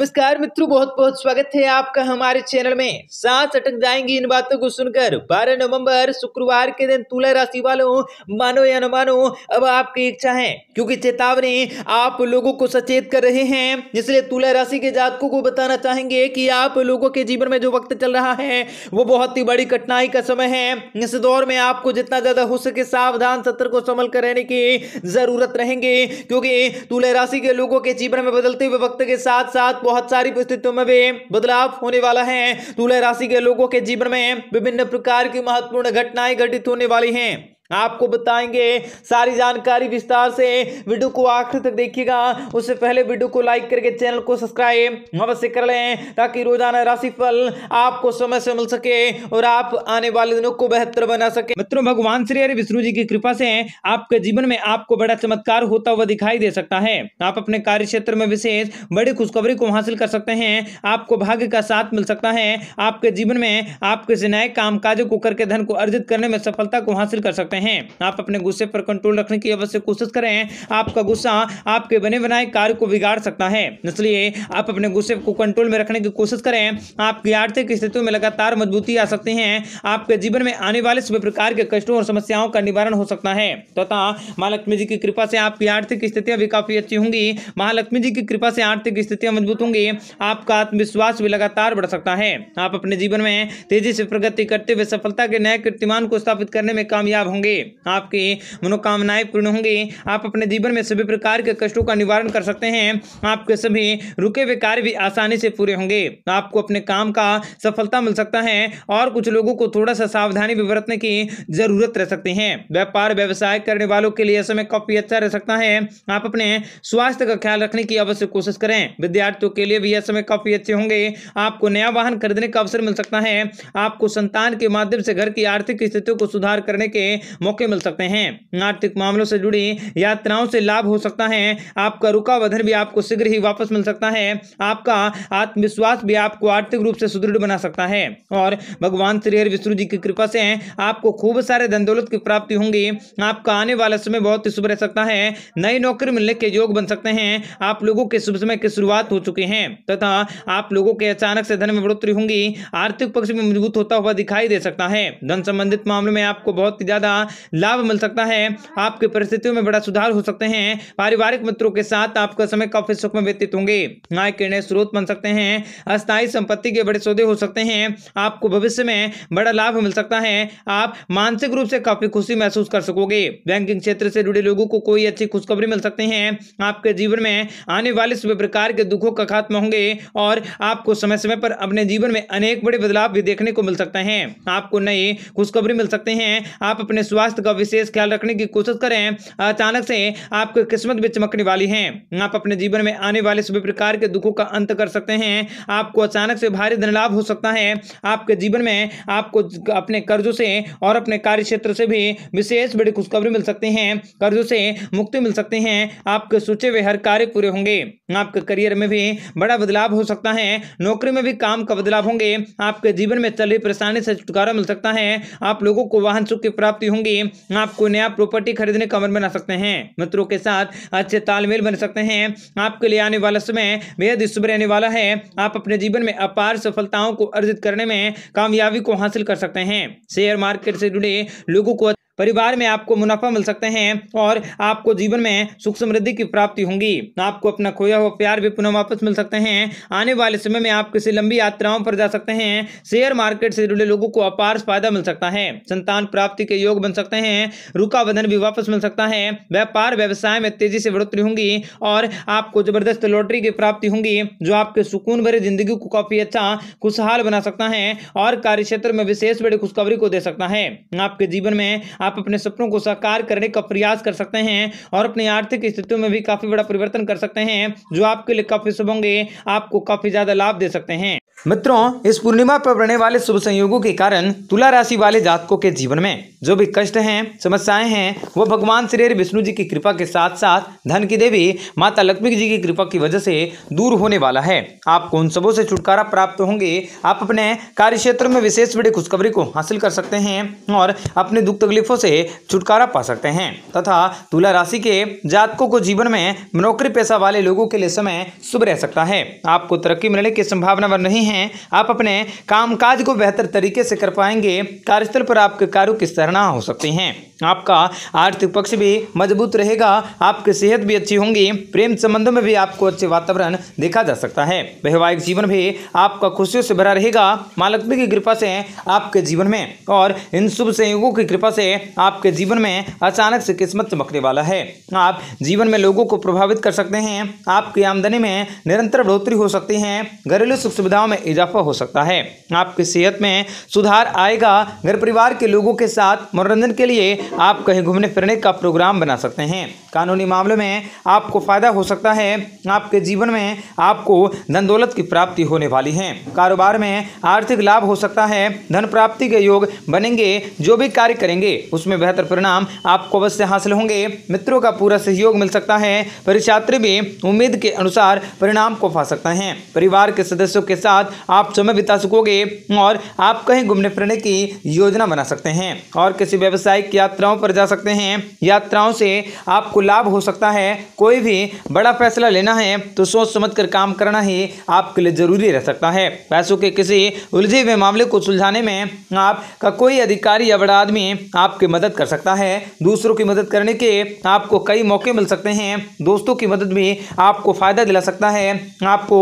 नमस्कार मित्रों बहुत बहुत स्वागत है आपका हमारे चैनल में सांस अटक जाएंगी इन बातों को सुनकर 12 नवंबर शुक्रवार के दिन तुला राशि वालों मानो या न मानो अब आपकी इच्छा है क्योंकि चेतावनी आप लोगों को सचेत कर रहे हैं इसलिए तुला राशि के जातकों को बताना चाहेंगे कि आप लोगों के जीवन में जो वक्त चल रहा है वो बहुत ही बड़ी कठिनाई का समय है इस दौर में आपको जितना ज्यादा हो सके सावधान सत्र को संभल कर रहने की जरूरत रहेंगे क्योंकि तुला राशि के लोगों के जीवन में बदलते हुए वक्त के साथ साथ बहुत सारी परिस्थितियों में भी बदलाव होने वाला है तुला राशि के लोगों के जीवन में विभिन्न प्रकार की महत्वपूर्ण घटनाएं घटित होने वाली हैं आपको बताएंगे सारी जानकारी विस्तार से वीडियो को आखिर तक देखिएगा उससे पहले वीडियो को लाइक करके चैनल को सब्सक्राइब अवश्य कर लें ताकि रोजाना राशिफल आपको समय से मिल सके और आप आने वाले दिनों को बेहतर बना सके मित्रों भगवान श्री हरि विष्णु जी की कृपा से आपके जीवन में आपको बड़ा चमत्कार होता हुआ दिखाई दे सकता है आप अपने कार्य क्षेत्र में विशेष बड़ी खुशखबरी को हासिल कर सकते हैं आपको भाग्य का साथ मिल सकता है आपके जीवन में आप किसी नए काजों को करके धन को अर्जित करने में सफलता को हासिल कर सकते हैं रहें आप अपने गुस्से पर कंट्रोल रखने की अवश्य कोशिश करें आपका गुस्सा आपके बने बनाए कार्य को बिगाड़ सकता है इसलिए आप अपने गुस्से को कंट्रोल में रखने की कोशिश करें आपकी आर्थिक स्थितियों में लगातार मजबूती आ सकती है आपके जीवन में आने वाले सभी प्रकार के कष्टों और समस्याओं का निवारण हो सकता है तथा महालक्ष्मी जी की कृपा से आपकी आर्थिक स्थितियां भी काफी अच्छी होंगी महालक्ष्मी जी की कृपा से आर्थिक स्थितियां मजबूत होंगी आपका आत्मविश्वास भी लगातार बढ़ सकता है आप अपने जीवन में तेजी से प्रगति करते हुए सफलता के नए कीर्तिमान को स्थापित करने में कामयाब होंगे होंगे आपकी मनोकामनाएं पूर्ण होंगी आप अपने जीवन में सभी प्रकार के कष्टों का निवारण कर सकते हैं आपके सभी रुके हुए कार्य भी आसानी से पूरे होंगे आपको अपने काम का सफलता मिल सकता है और कुछ लोगों को थोड़ा सा सावधानी भी बरतने की जरूरत रह सकती है व्यापार व्यवसाय करने वालों के लिए समय काफी अच्छा रह सकता है आप अपने स्वास्थ्य का ख्याल रखने की अवश्य कोशिश करें विद्यार्थियों के लिए भी यह समय काफी अच्छे होंगे आपको नया वाहन खरीदने का अवसर मिल सकता है आपको संतान के माध्यम से घर की आर्थिक स्थितियों को सुधार करने के मौके मिल सकते हैं आर्थिक मामलों से जुड़ी यात्राओं से लाभ हो सकता है आपका रुका वधन भी आपको शीघ्र ही वापस मिल सकता है आपका आत्मविश्वास भी आपको आर्थिक रूप से सुदृढ़ बना सकता है और भगवान श्रीहर विष्णु जी की कृपा से आपको खूब सारे धन दौलत की प्राप्ति होंगी आपका आने वाला समय बहुत ही शुभ रह सकता है नई नौकरी मिलने के योग बन सकते हैं आप लोगों के शुभ समय की शुरुआत हो चुकी है तथा आप लोगों के अचानक से धन में बढ़ोतरी होंगी आर्थिक पक्ष में मजबूत होता हुआ दिखाई दे सकता है धन संबंधित मामलों में आपको बहुत ही ज्यादा लाभ मिल सकता है आपकी परिस्थितियों में बड़ा सुधार हो सकते हैं पारिवारिक मित्रों के साथ आपका समय काफी सुख में व्यतीत होंगे आय किरणें स्रोत बन सकते हैं अस्थायी संपत्ति के बड़े सौदे हो सकते हैं आपको भविष्य में बड़ा लाभ मिल सकता है आप मानसिक रूप से काफी खुशी महसूस कर सकोगे बैंकिंग क्षेत्र से जुड़े लोगों को कोई अच्छी खुशखबरी मिल सकती है आपके जीवन में आने वाले सभी प्रकार के दुखों का खात्मा होंगे और आपको समय समय पर अपने जीवन में अनेक बड़े बदलाव भी देखने को मिल सकते हैं आपको नए खुशखबरी मिल सकते हैं आप अपने स्वास्थ्य का विशेष ख्याल रखने की कोशिश करें अचानक से आपकी किस्मत भी चमकने वाली है आप अपने जीवन में आने वाले सभी प्रकार के दुखों का अंत कर सकते हैं आपको अचानक से भारी धन लाभ हो सकता है आपके जीवन में आपको अपने कर्जों से और अपने कार्य क्षेत्र से भी विशेष बड़ी खुशखबरी मिल सकती है कर्जों से मुक्ति मिल सकती है आपके सोचे हुए हर कार्य पूरे होंगे आपके करियर में भी बड़ा बदलाव हो सकता है नौकरी में भी काम का बदलाव होंगे आपके जीवन में चल रही परेशानी से छुटकारा मिल सकता है आप लोगों को वाहन सुख की प्राप्ति होंगी होंगी आपको नया प्रॉपर्टी खरीदने का मन बना सकते हैं मित्रों के साथ अच्छे तालमेल बन सकते हैं आपके लिए आने वाला समय बेहद शुभ रहने वाला है आप अपने जीवन में अपार सफलताओं को अर्जित करने में कामयाबी को हासिल कर सकते हैं शेयर मार्केट से जुड़े लोगों को परिवार में आपको मुनाफा मिल सकते हैं और आपको जीवन में सुख समृद्धि की प्राप्ति होंगी आपको अपना खोया हुआ प्यार भी पुनः वापस मिल सकते हैं आने वाले समय में आप किसी लंबी यात्राओं पर जा सकते हैं शेयर मार्केट से जुड़े लोगों को अपार फायदा मिल सकता है संतान प्राप्ति के योग बन सकते हैं रुका बंधन भी वापस मिल सकता है व्यापार व्यवसाय में तेजी से बढ़ोतरी होंगी और आपको जबरदस्त लॉटरी की प्राप्ति होंगी जो आपके सुकून भरे जिंदगी को काफी अच्छा खुशहाल बना सकता है और कार्य क्षेत्र में विशेष बड़ी खुशखबरी को दे सकता है आपके जीवन में आप आप अपने सपनों को साकार करने का प्रयास कर सकते हैं और अपनी आर्थिक स्थितियों में भी काफ़ी बड़ा परिवर्तन कर सकते हैं जो आपके लिए काफ़ी शुभ होंगे आपको काफ़ी ज़्यादा लाभ दे सकते हैं मित्रों इस पूर्णिमा पर बढ़ने वाले शुभ संयोगों के कारण तुला राशि वाले जातकों के जीवन में जो भी कष्ट हैं समस्याएं हैं वो भगवान श्री हरि विष्णु जी की कृपा के साथ साथ धन की देवी माता लक्ष्मी जी की कृपा की वजह से दूर होने वाला है आपको उन सबों से छुटकारा प्राप्त होंगे आप अपने कार्य क्षेत्र में विशेष बड़ी खुशखबरी को हासिल कर सकते हैं और अपने दुख तकलीफों से छुटकारा पा सकते हैं तथा तुला राशि के जातकों को जीवन में नौकरी पैसा वाले लोगों के लिए समय शुभ रह सकता है आपको तरक्की मिलने की संभावना बन रही है आप अपने कामकाज को बेहतर तरीके से कर पाएंगे कार्यस्थल पर आपके कार्यों किस तरह धारणा हो सकते हैं आपका आर्थिक पक्ष भी मजबूत रहेगा आपकी सेहत भी अच्छी होंगी प्रेम संबंधों में भी आपको अच्छे वातावरण देखा जा सकता है वैवाहिक जीवन भी आपका खुशियों से भरा रहेगा माँ लक्ष्मी की कृपा से आपके जीवन में और इन शुभ संयोगों की कृपा से आपके जीवन में अचानक से किस्मत चमकने वाला है आप जीवन में लोगों को प्रभावित कर सकते हैं आपकी आमदनी में निरंतर बढ़ोतरी हो सकती है घरेलू सुख सुविधाओं में इजाफा हो सकता है आपकी सेहत में सुधार आएगा घर परिवार के लोगों के साथ मनोरंजन के लिए आप कहीं घूमने फिरने का प्रोग्राम बना सकते हैं कानूनी मामलों में आपको फ़ायदा हो सकता है आपके जीवन में आपको धन दौलत की प्राप्ति होने वाली है कारोबार में आर्थिक लाभ हो सकता है धन प्राप्ति के योग बनेंगे जो भी कार्य करेंगे उसमें बेहतर परिणाम आपको अवश्य हासिल होंगे मित्रों का पूरा सहयोग मिल सकता है परीक्षात्री भी उम्मीद के अनुसार परिणाम को पा सकते हैं परिवार के सदस्यों के साथ आप समय बिता सकोगे और आप कहीं घूमने फिरने की योजना बना सकते हैं और किसी व्यवसायिक यात्रा यात्राओं पर जा सकते हैं यात्राओं से आपको लाभ हो सकता है कोई भी बड़ा फैसला लेना है तो सोच समझ कर काम करना ही आपके लिए ज़रूरी रह सकता है पैसों के किसी उलझे हुए मामले को सुलझाने में आपका कोई अधिकारी या बड़ा आदमी आपकी मदद कर सकता है दूसरों की मदद करने के आपको कई मौके मिल सकते हैं दोस्तों की मदद भी आपको फ़ायदा दिला सकता है आपको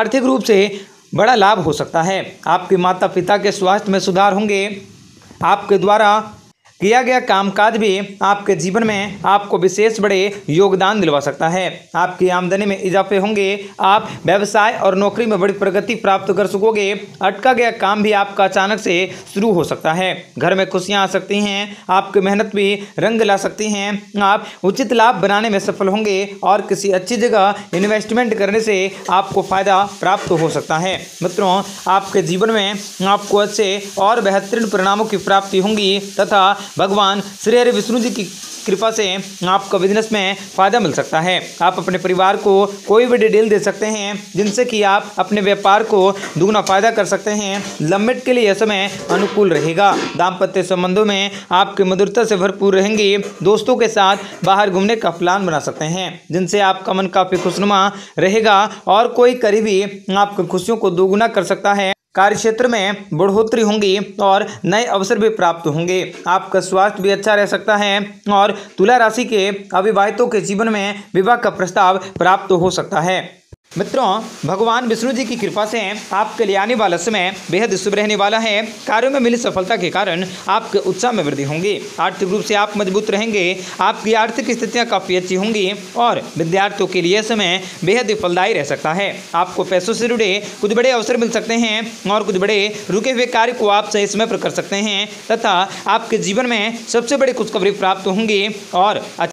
आर्थिक रूप से बड़ा लाभ हो सकता है आपके माता पिता के स्वास्थ्य में सुधार होंगे आपके द्वारा किया गया कामकाज भी आपके जीवन में आपको विशेष बड़े योगदान दिलवा सकता है आपकी आमदनी में इजाफे होंगे आप व्यवसाय और नौकरी में बड़ी प्रगति प्राप्त कर सकोगे अटका गया काम भी आपका अचानक से शुरू हो सकता है घर में खुशियाँ आ सकती हैं आपकी मेहनत भी रंग ला सकती हैं आप उचित लाभ बनाने में सफल होंगे और किसी अच्छी जगह इन्वेस्टमेंट करने से आपको फ़ायदा प्राप्त हो सकता है मित्रों आपके जीवन में आपको अच्छे और बेहतरीन परिणामों की प्राप्ति होंगी तथा भगवान श्री हरि विष्णु जी की कृपा से आपको बिजनेस में फ़ायदा मिल सकता है आप अपने परिवार को कोई भी डिटेल दे सकते हैं जिनसे कि आप अपने व्यापार को दुगना फ़ायदा कर सकते हैं लंबित के लिए यह समय अनुकूल रहेगा दाम्पत्य संबंधों में आपकी मधुरता से भरपूर रहेंगी दोस्तों के साथ बाहर घूमने का प्लान बना सकते हैं जिनसे आपका मन काफ़ी खुशनुमा रहेगा और कोई करीबी आपकी खुशियों को दोगुना कर सकता है कार्य क्षेत्र में बढ़ोतरी होंगी और नए अवसर भी प्राप्त होंगे आपका स्वास्थ्य भी अच्छा रह सकता है और तुला राशि के अविवाहितों के जीवन में विवाह का प्रस्ताव प्राप्त हो सकता है मित्रों भगवान विष्णु जी की कृपा से आपके लिए आने वाला समय बेहद शुभ रहने वाला है कार्यों में मिली सफलता के कारण आपके उत्साह में वृद्धि होंगी आर्थिक रूप से आप मजबूत रहेंगे आपकी आर्थिक स्थितियाँ काफ़ी अच्छी होंगी और विद्यार्थियों के लिए समय बेहद फलदायी रह सकता है आपको पैसों से जुड़े कुछ बड़े अवसर मिल सकते हैं और कुछ बड़े रुके हुए कार्य को आप सही समय पर कर सकते हैं तथा आपके जीवन में सबसे बड़ी खुशखबरी प्राप्त होंगी और